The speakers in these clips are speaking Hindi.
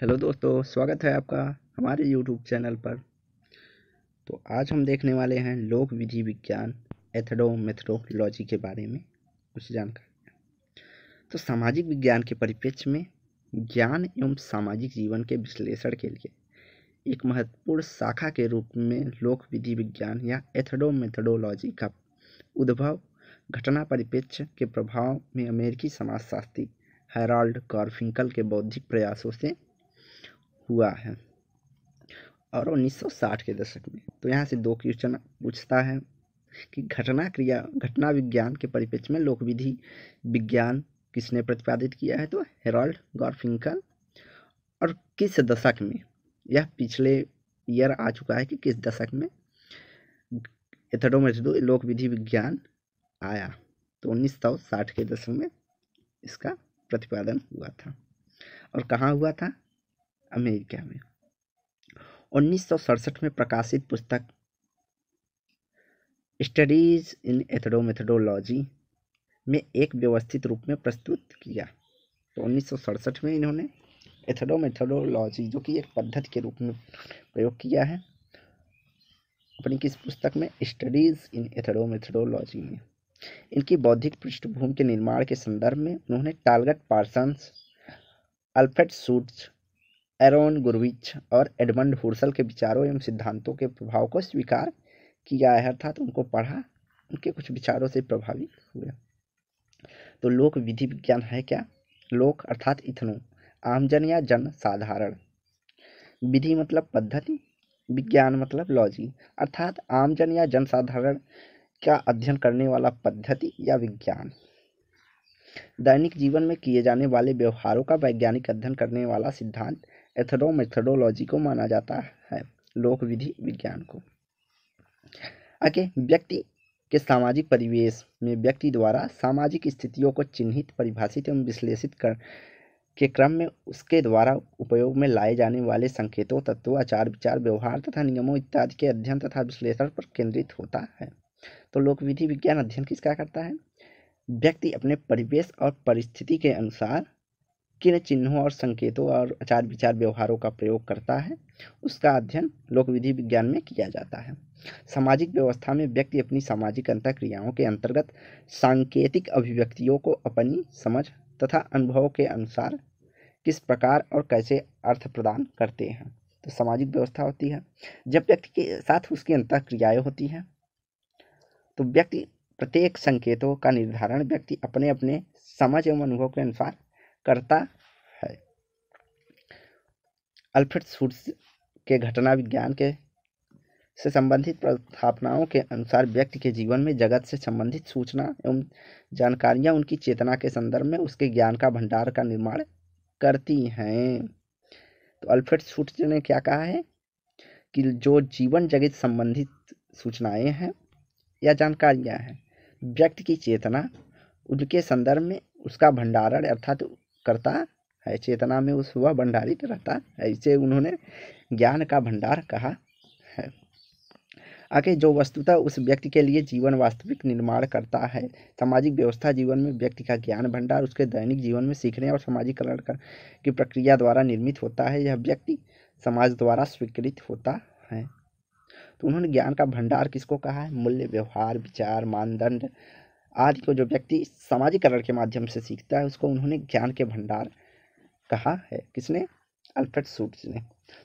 हेलो दोस्तों स्वागत है आपका हमारे यूट्यूब चैनल पर तो आज हम देखने वाले हैं लोक विधि विज्ञान एथडो मेथडोलॉजी के बारे में कुछ जानकारी तो सामाजिक विज्ञान के परिप्रेक्ष्य में ज्ञान एवं सामाजिक जीवन के विश्लेषण के लिए एक महत्वपूर्ण शाखा के रूप में लोक विधि विज्ञान या एथडो मेथडोलॉजी का उद्भव घटना परिप्रेक्ष्य के प्रभाव में अमेरिकी समाजशास्त्री हेराल्ड कॉर्फिंकल के बौद्धिक प्रयासों से हुआ है और 1960 के दशक में तो यहाँ से दो क्वेश्चन पूछता है कि घटना क्रिया घटना विज्ञान के परिप्रेक्ष्य में लोक विधि विज्ञान किसने प्रतिपादित किया है तो हेरोल्ड गॉर्फिंकल और किस दशक में यह पिछले ईयर आ चुका है कि किस दशक में एथडोमेटिडो लोक विधि विज्ञान आया तो उन्नीस सौ साठ के दशक में इसका प्रतिपादन हुआ था और कहाँ हुआ था अमेरिका में उन्नीस में प्रकाशित पुस्तक स्टडीज इन एथडो मेथडोलॉजी में एक व्यवस्थित रूप में प्रस्तुत किया तो उन्नीस में इन्होंने एथडो मेथडोलॉजी जो कि एक पद्धति के रूप में प्रयोग किया है अपनी किस पुस्तक में स्टडीज इन एथडो मेथडोलॉजी में इनकी बौद्धिक पृष्ठभूमि के निर्माण के संदर्भ में उन्होंने Talcott Parsons Alfred Schutz Aron Gurwitsch और एडमंड हुर्सल के विचारों एवं सिद्धांतों के प्रभाव को स्वीकार किया है अर्थात उनको पढ़ा उनके कुछ विचारों से प्रभावित हुए तो लोक विधि विज्ञान है क्या लोक अर्थात इथनो आमजन या जन साधारण विधि मतलब पद्धति विज्ञान मतलब लॉजी अर्थात आमजन या जन साधारण का अध्ययन करने वाला पद्धति या विज्ञान दैनिक जीवन में किए जाने वाले व्यवहारों का वैज्ञानिक अध्ययन करने वाला सिद्धांत एथनोमेथडोलॉजी को माना जाता है लोक विधि विज्ञान को आगे व्यक्ति के सामाजिक परिवेश में व्यक्ति द्वारा सामाजिक स्थितियों को चिन्हित परिभाषित एवं विश्लेषित कर के क्रम में उसके द्वारा उपयोग में लाए जाने वाले संकेतों तत्वों आचार विचार व्यवहार तथा नियमों इत्यादि के अध्ययन तथा विश्लेषण पर केंद्रित होता है तो लोक विधि विज्ञान अध्ययन किसका करता है व्यक्ति अपने परिवेश और परिस्थिति के अनुसार किन चिन्हों और संकेतों और आचार विचार व्यवहारों का प्रयोग करता है उसका अध्ययन लोक विधि विज्ञान में किया जाता है सामाजिक व्यवस्था में व्यक्ति अपनी सामाजिक अंत क्रियाओं के अंतर्गत सांकेतिक अभिव्यक्तियों को अपनी समझ तथा अनुभव के अनुसार किस प्रकार और कैसे अर्थ प्रदान करते हैं तो सामाजिक व्यवस्था होती है जब व्यक्ति के साथ उसकी अंत क्रियाएँ होती हैं तो व्यक्ति प्रत्येक संकेतों का निर्धारण व्यक्ति अपने अपने समझ एवं अनुभव के अनुसार करता है अल्फ्रेड सूट्स के घटना विज्ञान के से संबंधित प्रस्थापनाओं के अनुसार व्यक्ति के जीवन में जगत से संबंधित सूचना एवं जानकारियाँ उनकी चेतना के संदर्भ में उसके ज्ञान का भंडार का निर्माण करती हैं तो अल्फ्रेड सूट्स ने क्या कहा है कि जो जीवन जगत संबंधित सूचनाएं हैं या जानकारियां हैं व्यक्ति की चेतना उनके संदर्भ में उसका भंडारण अर्थात करता है चेतना में उस वह भंडारित रहता है इसे उन्होंने ज्ञान का भंडार कहा है आगे जो वस्तुता उस व्यक्ति के लिए जीवन वास्तविक निर्माण करता है सामाजिक व्यवस्था जीवन में व्यक्ति का ज्ञान भंडार उसके दैनिक जीवन में सीखने और समाजीकरण की प्रक्रिया द्वारा निर्मित होता है यह व्यक्ति समाज द्वारा स्वीकृत होता है तो उन्होंने ज्ञान का भंडार किसको कहा है मूल्य व्यवहार विचार मानदंड आदि को जो व्यक्ति समाजीकरण के माध्यम से सीखता है उसको उन्होंने ज्ञान के भंडार कहा है किसने अल्फ्रेड सूट्स ने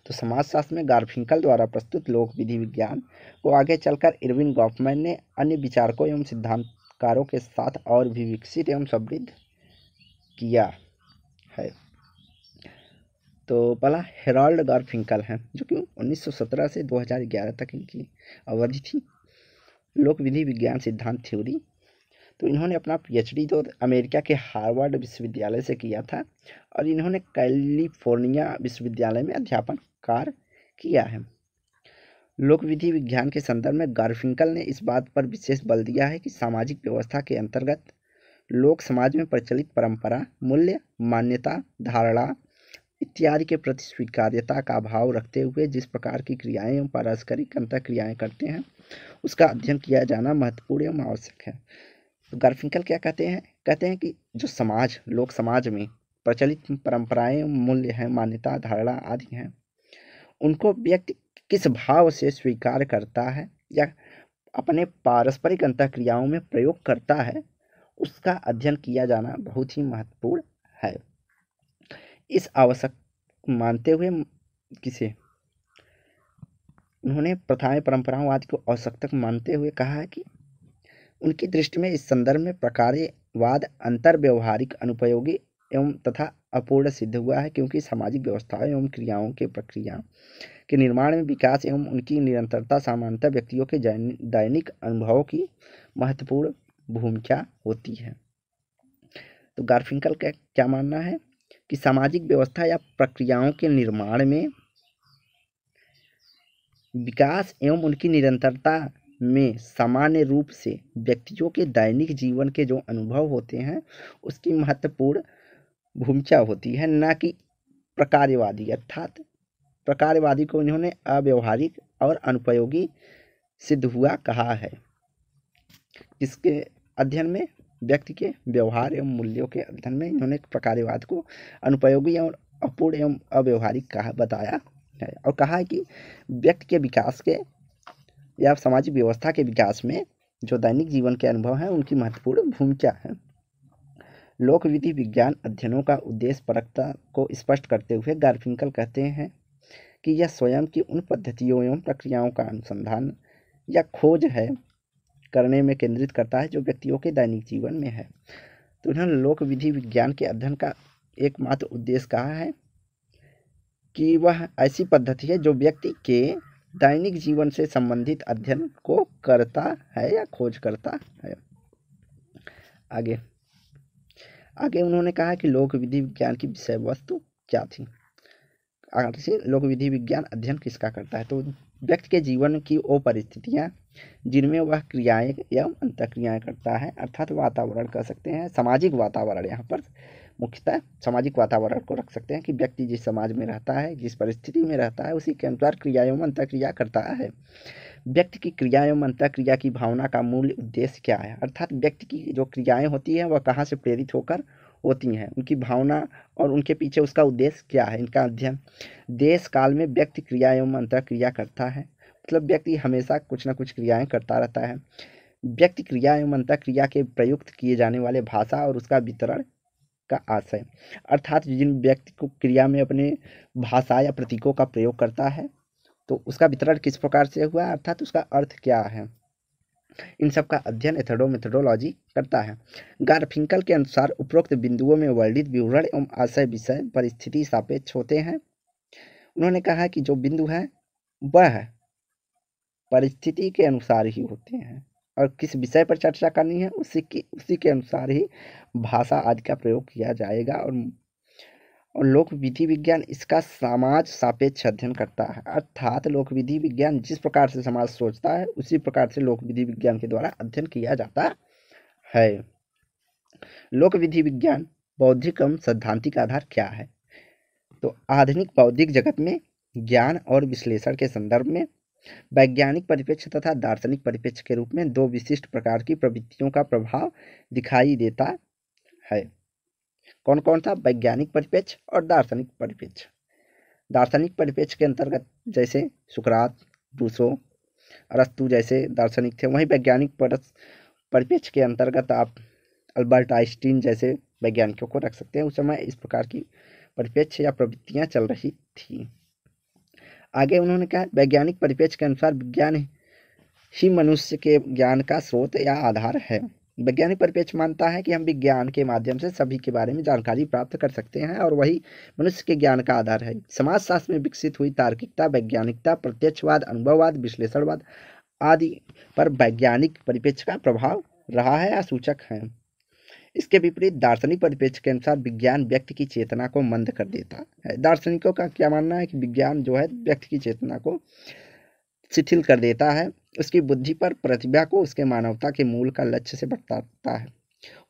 तो समाजशास्त्र में गार्फिंकल द्वारा प्रस्तुत लोक विधि विज्ञान को आगे चलकर इरविन गॉफमैन ने अन्य विचारकों एवं सिद्धांतकारों के साथ और भी विकसित एवं समृद्ध किया है तो पहला हेराल्ड गार्फिंकल हैं जो कि 1917 से 2011 तक इनकी अवधि थी लोक विधि विज्ञान सिद्धांत थ्योरी तो इन्होंने अपना पीएचडी तो अमेरिका के हार्वर्ड विश्वविद्यालय से किया था और इन्होंने कैलिफोर्निया विश्वविद्यालय में अध्यापन कार्य किया है लोक विधि विज्ञान के संदर्भ में गार्फिंकल ने इस बात पर विशेष बल दिया है कि सामाजिक व्यवस्था के अंतर्गत लोक समाज में प्रचलित परंपरा मूल्य मान्यता धारणा इत्यादि के प्रति स्वीकार्यता का अभाव रखते हुए जिस प्रकार की क्रियाएं एवं पारस्परिक अंतर क्रियाएं करते हैं उसका अध्ययन किया जाना महत्वपूर्ण एवं आवश्यक है तो गार्फिंकल क्या कहते हैं कहते हैं कि जो समाज लोक समाज में प्रचलित परंपराएं मूल्य हैं मान्यता धारणा आदि हैं उनको व्यक्ति किस भाव से स्वीकार करता है या अपने पारस्परिक अंत क्रियाओं में प्रयोग करता है उसका अध्ययन किया जाना बहुत ही महत्वपूर्ण है इस आवश्यक मानते हुए किसे उन्होंने प्रथाएं परंपराओं आदि को आवश्यकता मानते हुए कहा है कि उनकी दृष्टि में इस संदर्भ में प्रकार्यवाद अंतर्व्यवहारिक अनुपयोगी एवं तथा अपूर्ण सिद्ध हुआ है क्योंकि सामाजिक व्यवस्थाओं एवं क्रियाओं के प्रक्रिया के निर्माण में विकास एवं उनकी निरंतरता सामान्यतः व्यक्तियों के दैनिक अनुभवों की महत्वपूर्ण भूमिका होती है तो गार्फिंकल का क्या मानना है कि सामाजिक व्यवस्था या प्रक्रियाओं के निर्माण में विकास एवं उनकी निरंतरता में सामान्य रूप से व्यक्तियों के दैनिक जीवन के जो अनुभव होते हैं उसकी महत्वपूर्ण भूमिका होती है ना कि प्रकारवादी अर्थात प्रकारवादी को इन्होंने अव्यवहारिक और अनुपयोगी सिद्ध हुआ कहा है इसके अध्ययन में व्यक्ति के व्यवहार एवं मूल्यों के अध्ययन में इन्होंने प्रकारवाद को अनुपयोगी और अपूर्ण एवं अव्यवहारिक कहा बताया है और कहा है कि व्यक्ति के विकास के या सामाजिक व्यवस्था के विकास में जो दैनिक जीवन के अनुभव हैं उनकी महत्वपूर्ण भूमिका है लोक विधि विज्ञान अध्ययनों का उद्देश्य परकता को स्पष्ट करते हुए गार्फिंकल कहते हैं कि यह स्वयं की उन पद्धतियों एवं प्रक्रियाओं का अनुसंधान या खोज है करने में केंद्रित करता है जो व्यक्तियों के दैनिक जीवन में है तो उन्होंने लोक विधि विज्ञान के अध्ययन का एकमात्र उद्देश्य कहा है कि वह ऐसी पद्धति है जो व्यक्ति के दैनिक जीवन से संबंधित अध्ययन को करता है या खोज करता है आगे आगे उन्होंने कहा कि लोक विधि विज्ञान की विषय वस्तु क्या थी अगर से लोक विधि विज्ञान अध्ययन किसका करता है तो व्यक्ति के जीवन की वो परिस्थितियाँ जिनमें वह क्रियाएं एवं अंतक्रियाएं करता है अर्थात वातावरण कह सकते हैं सामाजिक वातावरण यहाँ पर मुख्यतः सामाजिक वातावरण को रख सकते हैं कि व्यक्ति जिस समाज में रहता है जिस परिस्थिति में रहता है उसी के अनुसार क्रिया एवं अंतक्रिया करता है व्यक्ति की क्रिया एवं अंतक्रिया की भावना का मूल उद्देश्य क्या है अर्थात व्यक्ति की जो क्रियाएँ होती हैं वह कहाँ से प्रेरित होकर होती हैं उनकी भावना और उनके पीछे उसका उद्देश्य क्या है इनका अध्ययन देश काल में व्यक्ति क्रिया एवं अंतक्रिया करता है मतलब व्यक्ति हमेशा कुछ ना कुछ क्रियाएं करता रहता है व्यक्ति क्रिया एवं अंतक्रिया के प्रयुक्त किए जाने वाले भाषा और उसका वितरण का आशय अर्थात जिन व्यक्ति को क्रिया में अपने भाषा या प्रतीकों का प्रयोग करता है तो उसका वितरण किस प्रकार से हुआ अर्थात उसका अर्थ क्या है इन सब का अध्ययन एथडो मेथडोलॉजी करता है गारफिंकल के अनुसार उपरोक्त बिंदुओं में वर्णित विवरण एवं आशय विषय परिस्थिति सापेक्ष होते हैं उन्होंने कहा कि जो बिंदु है वह परिस्थिति के अनुसार ही होते हैं और किस विषय पर चर्चा करनी है उसी की उसी के अनुसार ही भाषा आदि का प्रयोग किया जाएगा और और लोक विधि विज्ञान इसका समाज सापेक्ष अध्ययन करता है अर्थात लोक विधि विज्ञान जिस प्रकार से समाज सोचता है उसी प्रकार से लोक विधि विज्ञान के द्वारा अध्ययन किया जाता है लोक विधि विज्ञान बौद्धिक एवं सैद्धांतिक आधार क्या है तो आधुनिक बौद्धिक जगत में ज्ञान और विश्लेषण के संदर्भ में वैज्ञानिक परिप्रेक्ष्य तथा दार्शनिक परिप्रेक्ष्य के रूप में दो विशिष्ट प्रकार की प्रवृत्तियों का प्रभाव दिखाई देता है कौन कौन सा वैज्ञानिक परिपेक्ष और दार्शनिक परिपेक्ष दार्शनिक परिपेक्ष के अंतर्गत जैसे सुकरात दूसरो अरस्तु जैसे दार्शनिक थे वहीं वैज्ञानिक परिपेक्ष के अंतर्गत आप अल्बर्ट आइंस्टीन जैसे वैज्ञानिकों को रख सकते हैं उस समय इस प्रकार की परिपेक्ष या प्रवृत्तियाँ चल रही थी आगे उन्होंने कहा वैज्ञानिक परिपेक्ष के अनुसार विज्ञान ही मनुष्य के ज्ञान का स्रोत या आधार है वैज्ञानिक परिपेक्ष मानता है कि हम विज्ञान के माध्यम से सभी के बारे में जानकारी प्राप्त कर सकते हैं और वही मनुष्य के ज्ञान का आधार है समाजशास्त्र में विकसित हुई तार्किकता वैज्ञानिकता प्रत्यक्षवाद अनुभववाद विश्लेषणवाद आदि पर वैज्ञानिक परिपेक्ष का प्रभाव रहा है या सूचक है इसके विपरीत दार्शनिक परिप्रेक्ष्य के अनुसार विज्ञान व्यक्ति की चेतना को मंद कर देता है दार्शनिकों का क्या मानना है कि विज्ञान जो है व्यक्ति की चेतना को शिथिल कर देता है उसकी बुद्धि पर प्रतिभा को उसके मानवता के मूल का लक्ष्य से बताता है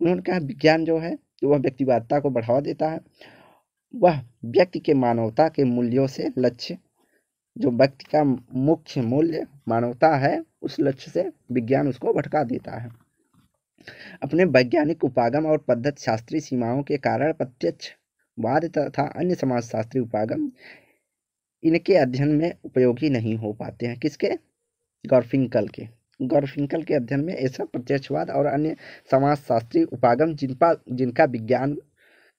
उन्होंने कहा विज्ञान जो है वह व्यक्तिवादता को बढ़ावा देता है वह व्यक्ति के मानवता के मूल्यों से लक्ष्य जो व्यक्ति का मुख्य मूल्य मानवता है उस लक्ष्य से विज्ञान उसको भटका देता है अपने वैज्ञानिक उपागम और पद्धत शास्त्रीय सीमाओं के कारण प्रत्यक्ष वाद तथा अन्य समाजशास्त्री उपागम इनके अध्ययन में उपयोगी नहीं हो पाते हैं किसके गौरफिंकल के गौरफिंकल के अध्ययन में ऐसा प्रत्यक्षवाद और अन्य समाजशास्त्री उपागम जिनपा जिनका विज्ञान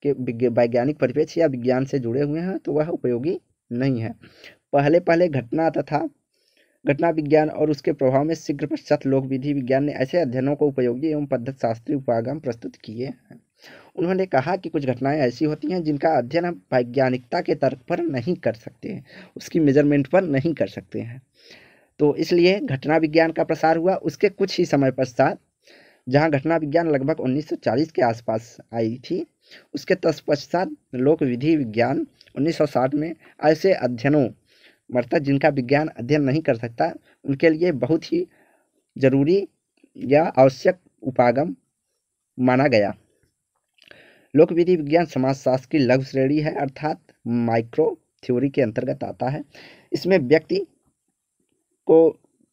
के वैज्ञानिक परिपेक्ष या विज्ञान से जुड़े हुए हैं तो वह उपयोगी नहीं है पहले पहले घटना तथा घटना विज्ञान और उसके प्रभाव में शीघ्र पश्चात लोक विधि विज्ञान ने ऐसे अध्ययनों को उपयोगी एवं पद्धत शास्त्रीय उपागम प्रस्तुत किए हैं उन्होंने कहा कि कुछ घटनाएं ऐसी होती हैं जिनका अध्ययन हम वैज्ञानिकता के तर्क पर नहीं कर सकते हैं उसकी मेजरमेंट पर नहीं कर सकते हैं तो इसलिए घटना विज्ञान का प्रसार हुआ उसके कुछ ही समय पश्चात जहाँ घटना विज्ञान लगभग 1940 के आसपास आई थी उसके तत्पश्चात लोक विधि विज्ञान 1960 में ऐसे अध्ययनों मरता जिनका विज्ञान अध्ययन नहीं कर सकता उनके लिए बहुत ही जरूरी या आवश्यक उपागम माना गया लोक विधि विज्ञान समाजशास्त्र की लघु श्रेणी है अर्थात माइक्रो थ्योरी के अंतर्गत आता है इसमें व्यक्ति को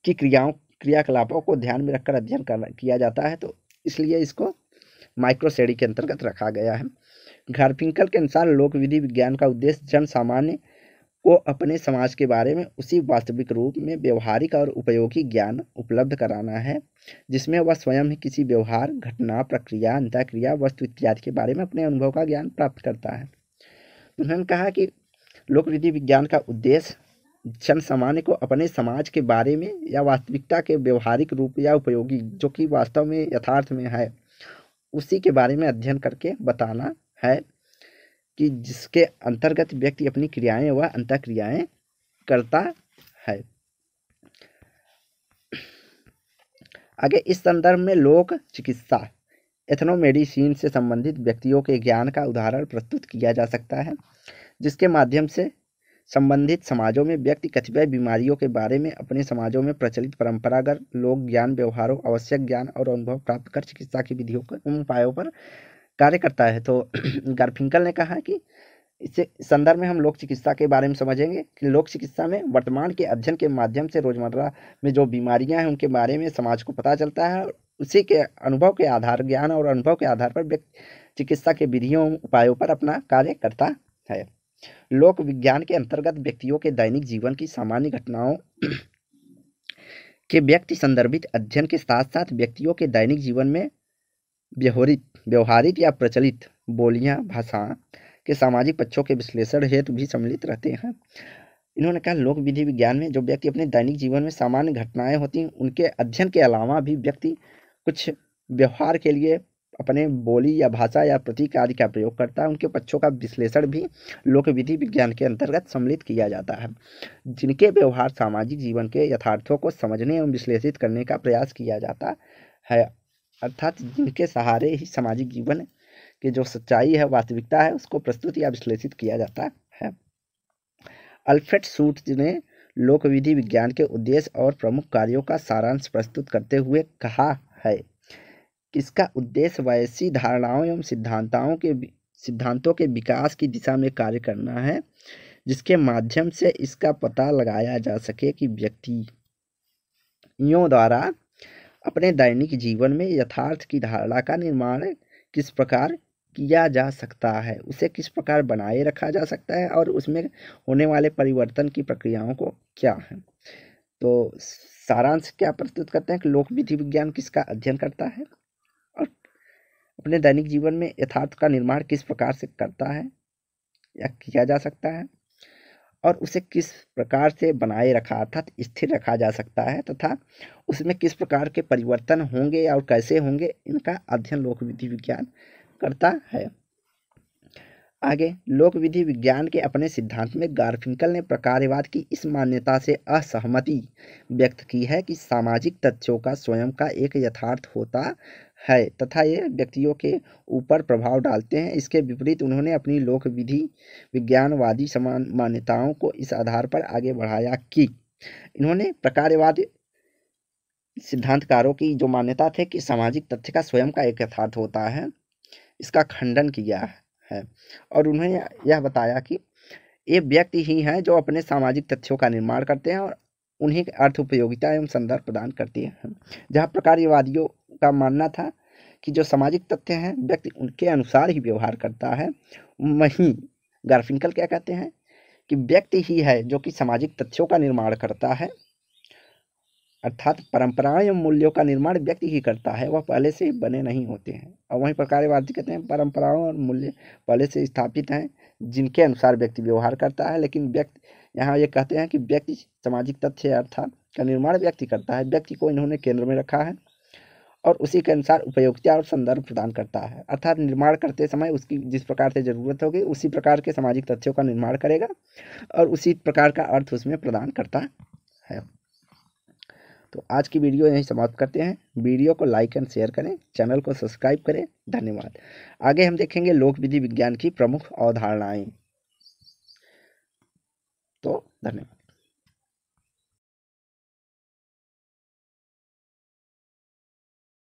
की क्रियाओं क्रियाकलापों को ध्यान में रखकर अध्ययन किया जाता है तो इसलिए इसको माइक्रो श्रेणी के अंतर्गत रखा गया है घरफिंकल के अनुसार लोक विधि विज्ञान का उद्देश्य जन सामान्य को अपने समाज के बारे में उसी वास्तविक रूप में व्यवहारिक और उपयोगी ज्ञान उपलब्ध कराना है जिसमें वह स्वयं ही किसी व्यवहार घटना प्रक्रिया अंतक्रिया वस्तु इत्यादि के बारे में अपने अनुभव का ज्ञान प्राप्त करता है उन्होंने कहा कि लोक विधि विज्ञान का उद्देश्य जन सामान्य को अपने समाज के बारे में या वास्तविकता के व्यवहारिक रूप या उपयोगी जो कि वास्तव में यथार्थ में है उसी के बारे में अध्ययन करके बताना है कि जिसके अंतर्गत व्यक्ति अपनी क्रियाएं व अंतक्रियाएं करता है आगे इस संदर्भ में लोक चिकित्सा एथनोमेडिसिन से संबंधित व्यक्तियों के ज्ञान का उदाहरण प्रस्तुत किया जा सकता है जिसके माध्यम से संबंधित समाजों में व्यक्ति कतिपय बीमारियों के बारे में अपने समाजों में प्रचलित परंपरागत लोक ज्ञान व्यवहारों आवश्यक ज्ञान और अनुभव प्राप्त कर चिकित्सा की विधियों उपायों पर कार्य करता है तो गर्फिंकल ने कहा कि इससे संदर्भ में हम लोक चिकित्सा के बारे में समझेंगे कि लोक चिकित्सा में वर्तमान के अध्ययन के माध्यम से रोजमर्रा में जो बीमारियां हैं उनके बारे में समाज को पता चलता है और उसी के अनुभव के आधार ज्ञान और अनुभव के आधार पर व्यक्ति चिकित्सा के विधियों उपायों पर अपना कार्य करता है लोक विज्ञान के अंतर्गत व्यक्तियों के दैनिक जीवन की सामान्य घटनाओं के व्यक्ति संदर्भित अध्ययन के साथ साथ व्यक्तियों के दैनिक जीवन में व्यवहारिक व्यवहारिक या प्रचलित बोलियां भाषा के सामाजिक पक्षों के विश्लेषण हेतु भी सम्मिलित रहते हैं इन्होंने कहा लोक विधि विज्ञान में जो व्यक्ति अपने दैनिक जीवन में सामान्य घटनाएं होती हैं उनके अध्ययन के अलावा भी व्यक्ति कुछ व्यवहार के लिए अपने बोली या भाषा या प्रतीक आदि का प्रयोग करता है उनके पक्षों का विश्लेषण भी लोक विधि विज्ञान के अंतर्गत सम्मिलित किया जाता है जिनके व्यवहार सामाजिक जीवन के यथार्थों को समझने एवं विश्लेषित करने का प्रयास किया जाता है अर्थात जिनके सहारे ही सामाजिक जीवन की जो सच्चाई है वास्तविकता है उसको प्रस्तुत या विश्लेषित किया जाता है अल्फ्रेड सूट ने लोक विधि विज्ञान के उद्देश्य और प्रमुख कार्यों का सारांश प्रस्तुत करते हुए कहा है इसका उद्देश्य वैसी धारणाओं एवं सिद्धांताओं के सिद्धांतों के विकास की दिशा में कार्य करना है जिसके माध्यम से इसका पता लगाया जा सके कि व्यक्ति द्वारा अपने दैनिक जीवन में यथार्थ की धारणा का निर्माण किस प्रकार किया जा सकता है उसे किस प्रकार बनाए रखा जा सकता है और उसमें होने वाले परिवर्तन की प्रक्रियाओं को क्या है तो सारांश क्या प्रस्तुत करते हैं कि लोक विधि विज्ञान किसका अध्ययन करता है और अपने दैनिक जीवन में यथार्थ का निर्माण किस प्रकार से करता है या किया जा सकता है और उसे किस प्रकार से बनाए रखा अर्थात स्थिर रखा जा सकता है तथा उसमें किस प्रकार के परिवर्तन होंगे और कैसे होंगे इनका अध्ययन लोक विधि विज्ञान करता है आगे लोक विधि विज्ञान के अपने सिद्धांत में गार्फिंकल ने प्रकार्यवाद की इस मान्यता से असहमति व्यक्त की है कि सामाजिक तथ्यों का स्वयं का एक यथार्थ होता है तथा ये व्यक्तियों के ऊपर प्रभाव डालते हैं इसके विपरीत उन्होंने अपनी लोक विधि विज्ञानवादी समान मान्यताओं को इस आधार पर आगे बढ़ाया कि इन्होंने प्रकार्यवाद सिद्धांतकारों की जो मान्यता थे कि सामाजिक तथ्य का स्वयं का एक यथार्थ होता है इसका खंडन किया है है और उन्होंने यह बताया कि ये व्यक्ति ही हैं जो अपने सामाजिक तथ्यों का निर्माण करते हैं और उन्हें अर्थ उपयोगिता एवं संदर्भ प्रदान करती है जहाँ प्रकारवादियों का मानना था कि जो सामाजिक तथ्य हैं व्यक्ति उनके अनुसार ही व्यवहार करता है वहीं गार्फिंकल क्या कहते हैं कि व्यक्ति ही है जो कि सामाजिक तथ्यों का निर्माण करता है अर्थात परंपराएं एवं मूल्यों का निर्माण व्यक्ति ही करता है वह पहले से बने नहीं होते हैं और वहीं प्रकार कहते हैं परंपराओं और मूल्य पहले से स्थापित हैं जिनके अनुसार व्यक्ति व्यवहार करता है लेकिन व्यक्ति यहाँ ये कहते हैं कि व्यक्ति सामाजिक तथ्य अर्थात का निर्माण व्यक्ति करता है व्यक्ति को इन्होंने केंद्र में रखा है और उसी के अनुसार उपयोगिता और संदर्भ प्रदान करता है अर्थात निर्माण करते समय उसकी जिस प्रकार से ज़रूरत होगी उसी प्रकार के सामाजिक तथ्यों का निर्माण करेगा और उसी प्रकार का अर्थ उसमें प्रदान करता है तो आज की वीडियो यहीं समाप्त करते हैं वीडियो को लाइक एंड शेयर करें चैनल को सब्सक्राइब करें धन्यवाद आगे हम देखेंगे लोक विधि विज्ञान की प्रमुख अवधारणाएँ तो धन्यवाद